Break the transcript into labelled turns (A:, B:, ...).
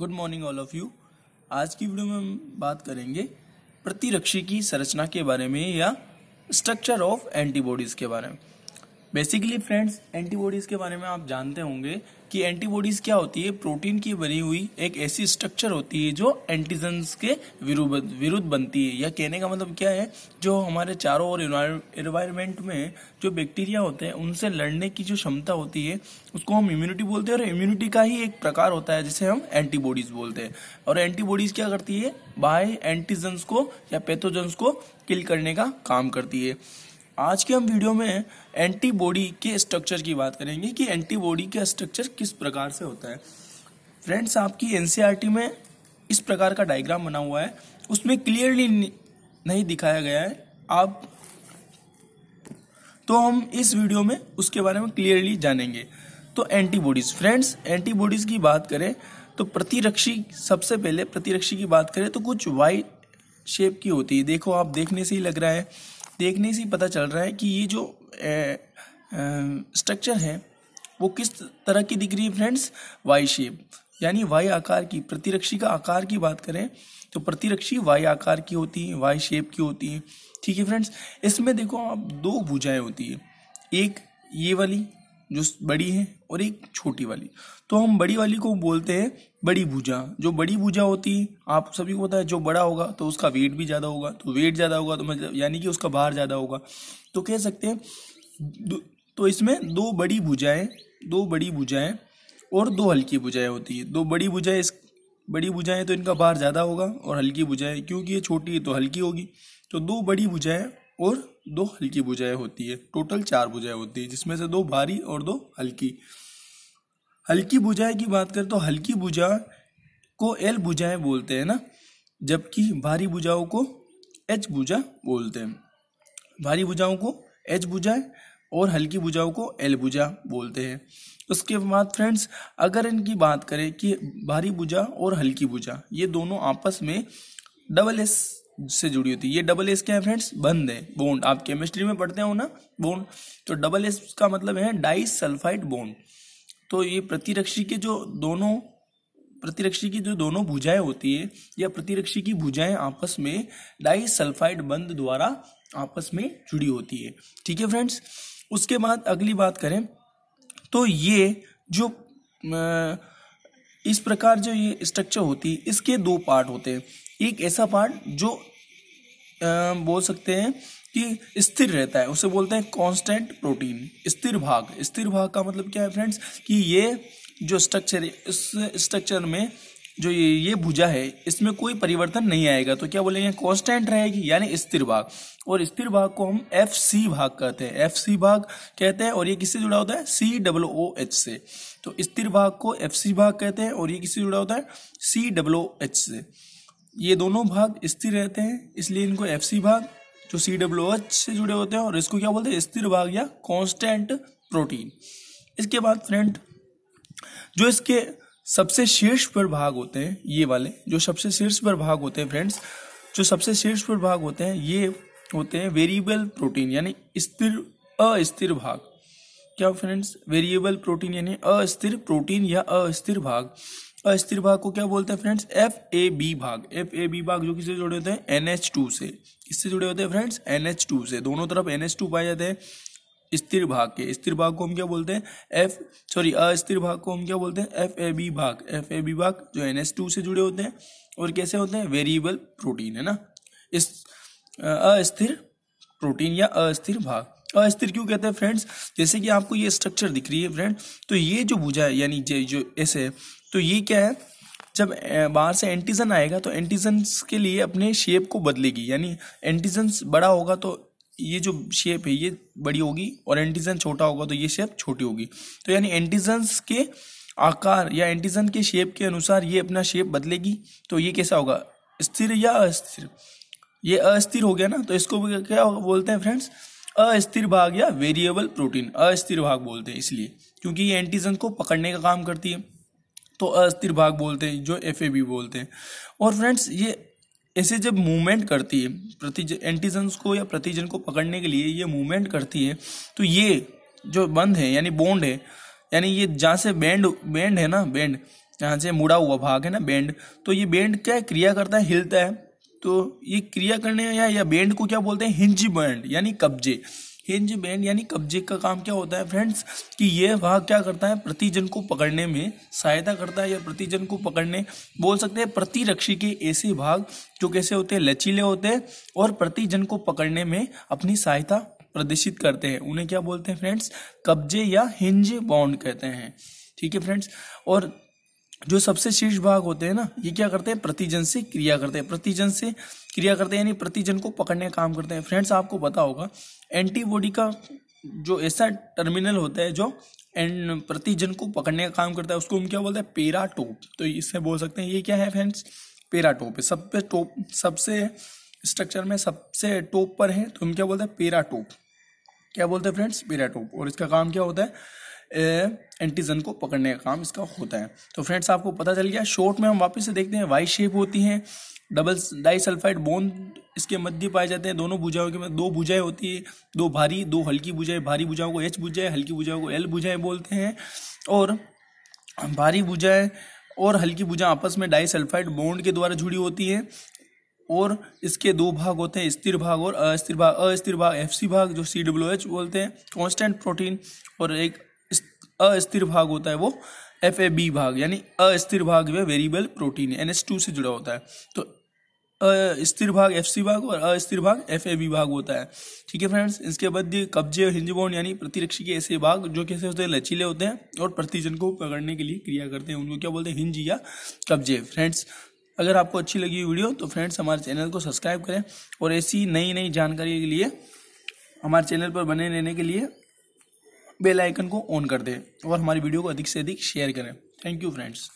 A: good morning all of you आज की video में हम बात करेंगे प्रतिरक्षी की संरचना के बारे में या स्ट्रक्चर ऑफ एंटीबॉडीज़ के बारे में बेसिकली फ्रेंड्स एंटीबॉडीज़ के बारे में आप जानते होंगे कि एंटीबॉडीज क्या होती है प्रोटीन की बनी हुई एक ऐसी स्ट्रक्चर होती है जो एंटीजन के विरुद्ध बनती है या कहने का मतलब क्या है जो हमारे चारों ओर एनवायरमेंट में जो बैक्टीरिया होते हैं उनसे लड़ने की जो क्षमता होती है उसको हम इम्यूनिटी बोलते हैं और इम्यूनिटी का ही एक प्रकार होता है जिसे हम एंटीबॉडीज बोलते हैं और एंटीबॉडीज क्या करती है बाय एंटीजन्स को या पैथोजन्स को किल करने का काम करती है आज के हम वीडियो में एंटीबॉडी के स्ट्रक्चर की बात करेंगे कि एंटीबॉडी का स्ट्रक्चर किस प्रकार से होता है फ्रेंड्स आपकी एन e में इस प्रकार का डायग्राम बना हुआ है उसमें क्लियरली नहीं दिखाया गया है आप तो हम इस वीडियो में उसके बारे में क्लियरली जानेंगे तो एंटीबॉडीज़ फ्रेंड्स एंटीबॉडीज़ की बात करें तो प्रतिरक्षी सबसे पहले प्रतिरक्षी की बात करें तो कुछ वाइट शेप की होती है देखो आप देखने से ही लग रहा है देखने से पता चल रहा है कि ये जो स्ट्रक्चर है वो किस तरह की दिख रही है फ्रेंड्स वाई शेप यानी वाई आकार की प्रतिरक्षी का आकार की बात करें तो प्रतिरक्षी वाई आकार की होती है वाई शेप की होती है ठीक है फ्रेंड्स इसमें देखो आप दो भुजाएं होती है एक ये वाली जो बड़ी है और एक छोटी वाली तो हम बड़ी वाली को बोलते हैं बड़ी भुजा जो बड़ी भुजा होती है आप सभी को पता है जो बड़ा होगा तो उसका वेट भी ज़्यादा होगा तो वेट ज़्यादा होगा तो मतलब यानी कि उसका भार ज़्यादा होगा तो कह सकते हैं तो इसमें दो बड़ी भुजाएँ दो बड़ी भुजाएँ और दो हल्की भुजाएँ होती है दो बड़ी भुजाएँ इस बड़ी भुजाएँ तो इनका भार ज़्यादा होगा और हल्की भुजाएँ क्योंकि ये छोटी है तो हल्की होगी तो दो बड़ी भुजाएँ और दो हल्की भुजाएं होती है टोटल चार भुजाएं होती है जिसमें से दो भारी और दो हल्की हल्की भुजाएं की बात करें तो हल्की भुजा को एल भुजाएं बोलते हैं ना जबकि भारी भुजाओं को एच भुजा बोलते हैं भारी भुजाओं को एच भुजाएं और हल्की भुजाओं को एल भुजा बोलते हैं उसके बाद फ्रेंड्स अगर इनकी बात करें कि भारी भुजा और हल्की भुजा ये दोनों आपस में डबल एस से जुड़ी होती है ये डबल एस क्या है फ्रेंड्स बंद है बोन्ड आप केमिस्ट्री में पढ़ते हो ना बोन्ड तो डबल एस का मतलब है डाई सल्फाइड बोन्ड तो ये प्रतिरक्षी के जो दोनों प्रतिरक्षी की जो दोनों भुजाएं होती है या प्रतिरक्षी की भुजाएं आपस में डाई सल्फाइड बंद द्वारा आपस में जुड़ी होती है ठीक है फ्रेंड्स उसके बाद अगली बात करें तो ये जो इस प्रकार जो ये स्ट्रक्चर होती है इसके दो पार्ट होते हैं एक ऐसा पार्ट जो बोल सकते हैं कि स्थिर रहता है उसे बोलते हैं कांस्टेंट प्रोटीन स्थिर भाग स्थिर भाग का मतलब क्या है फ्रेंड्स कि ये जो स्ट्रक्चर इस स्ट्रक्चर में जो ये ये भुजा है इसमें कोई परिवर्तन नहीं आएगा तो क्या बोलेंगे कांस्टेंट रहेगी यानी स्थिर भाग और स्थिर भाग को हम एफ सी भाग कहते हैं एफ सी भाग कहते हैं और ये किससे जुड़ा होता है सी डब्ल ओ एच से तो स्थिर भाग को एफ सी भाग कहते हैं और ये किससे जुड़ा होता है सी डब्ल एच से ये दोनों भाग स्थिर रहते हैं इसलिए इनको एफ भाग जो सी डब्ल्यू एच से जुड़े होते हैं और इसको क्या बोलते हैं स्थिर भाग या कॉन्स्टेंट प्रोटीन इसके बाद फ्रेंड जो इसके सबसे शीर्ष पर भाग होते हैं ये वाले जो सबसे शीर्ष पर भाग होते हैं फ्रेंड्स जो सबसे शीर्ष पर भाग होते हैं ये होते हैं वेरिएबल प्रोटीन यानी स्थिर अस्थिर भाग क्या फ्रेंड्स वेरिएबल प्रोटीन यानी अस्थिर प्रोटीन या अस्थिर भाग अस्थिर भाग को क्या बोलते हैं फ्रेंड्स एफ ए बी भाग एफ ए बी भाग जो किससे जुड़े होते हैं एन एच टू से किससे जुड़े होते हैं फ्रेंड्स एन एच टू से दोनों तरफ एन एच टू पाए जाते हैं स्थिर भाग के स्थिर भाग को हम क्या बोलते हैं एफ सॉरी अस्थिर भाग को हम क्या बोलते हैं एफ ए बी भाग एफ ए बी भाग जो एन एच टू से जुड़े होते हैं और कैसे होते हैं वेरिएबल प्रोटीन है ना इस अस्थिर प्रोटीन या अस्थिर भाग अस्थिर क्यों कहते हैं फ्रेंड्स जैसे कि आपको ये स्ट्रक्चर दिख रही है फ्रेंड तो ये जो भुजा है यानी जो ऐसे तो ये क्या है जब बाहर से एंटीजन आएगा तो एंटीजन्स के लिए अपने शेप को बदलेगी यानी एंटीजन्स बड़ा होगा तो ये जो शेप है ये बड़ी होगी और एंटीजन छोटा होगा तो ये शेप छोटी होगी तो यानी एंटीजन्स के आकार या एंटीजन के शेप के अनुसार ये अपना शेप बदलेगी तो ये कैसा होगा स्थिर या अस्थिर ये अस्थिर हो गया ना तो इसको क्या बोलते हैं फ्रेंड्स अस्थिर भाग या वेरिएबल प्रोटीन अस्थिर भाग बोलते हैं इसलिए क्योंकि ये एंटीजन को पकड़ने का काम करती है तो अस्थिर भाग बोलते हैं जो एफ ए बी बोलते हैं और फ्रेंड्स ये ऐसे जब मूवमेंट करती है प्रतिज एंटीजन्स को या प्रतिजन को पकड़ने के लिए ये मूवमेंट करती है तो ये जो बंद है यानी बोंड है यानी ये जहाँ से बैंड बैंड है ना बैंड जहाँ से मुड़ा हुआ भाग है ना बैंड तो ये बैंड क्या क्रिया करता है हिलता है तो ये क्रिया करने या या बैंड को क्या बोलते हैं हिंज बैंड यानी कब्जे हिंज बैंड यानी कब्जे का काम क्या होता है फ्रेंड्स कि यह वह क्या करता है प्रतिजन को पकड़ने में सहायता करता है या प्रतिजन को पकड़ने बोल सकते हैं प्रतिरक्षी के ऐसे भाग जो कैसे होते हैं लचीले होते हैं और प्रतिजन को पकड़ने में अपनी सहायता प्रदर्शित करते हैं उन्हें क्या बोलते हैं फ्रेंड्स कब्जे या हिंज बॉन्ड कहते हैं ठीक है फ्रेंड्स और जो सबसे शीर्ष भाग होते हैं ना ये क्या करते हैं प्रतिजन से क्रिया करते हैं प्रतिजन से क्रिया करते हैं यानी प्रतिजन को पकड़ने का काम करते हैं फ्रेंड्स आपको पता होगा एंटीबॉडी का जो ऐसा टर्मिनल होता है जो एंड प्रतिजन को पकड़ने का काम करता है उसको हम क्या बोलते हैं पेराटोप तो इससे बोल सकते हैं ये क्या है फ्रेंड्स पेराटोप है सबसे टोप सबसे स्ट्रक्चर में सबसे टोप पर है तो हम क्या बोलते हैं पेराटोप क्या बोलते हैं फ्रेंड्स पेराटोप और इसका काम क्या होता है एंटीजन को पकड़ने का काम इसका होता है तो फ्रेंड्स आपको पता चल गया शॉर्ट में हम वापस से देखते हैं वाई शेप होती है डबल डाई सल्फाइड बोन इसके मध्य पाए जाते हैं दोनों भुजाओं के में दो भुजाएं होती है दो भारी दो हल्की भुजाएं भारी भुजाओं को एच भुजाएं हल्की भुजाओं को एल भुजाएं बोलते हैं और भारी भुजाएं और हल्की भुजा आपस में डाई सल्फाइड बॉन्ड के द्वारा जुड़ी होती है और इसके दो भाग होते हैं स्थिर भाग और अस्थिर भाग अस्थिर भाग एफ भाग जो सी डब्ल्यू एच बोलते हैं कॉन्स्टेंट प्रोटीन और एक अस्थिर भाग होता है वो एफ ए बी भाग यानी अस्थिर भाग में variable protein N S two से जुड़ा होता है तो स्थिर भाग एफ सी भाग और अस्थिर भाग एफ ए बी भाग होता है ठीक है फ्रेंड्स इसके बाद ये कब्जे और हिंजबोन यानी प्रतिरक्षी के ऐसे भाग जो कैसे होते हैं लचीले होते हैं और प्रतिजन को पकड़ने के लिए क्रिया करते हैं उनको क्या बोलते हैं हिंज या कब्जे फ्रेंड्स अगर आपको अच्छी लगी वीडियो तो फ्रेंड्स हमारे चैनल को सब्सक्राइब करें और ऐसी नई नई जानकारी के लिए हमारे चैनल पर बने रहने के लिए बेल आइकन को ऑन कर दें और हमारी वीडियो को अधिक से अधिक शेयर करें थैंक यू फ्रेंड्स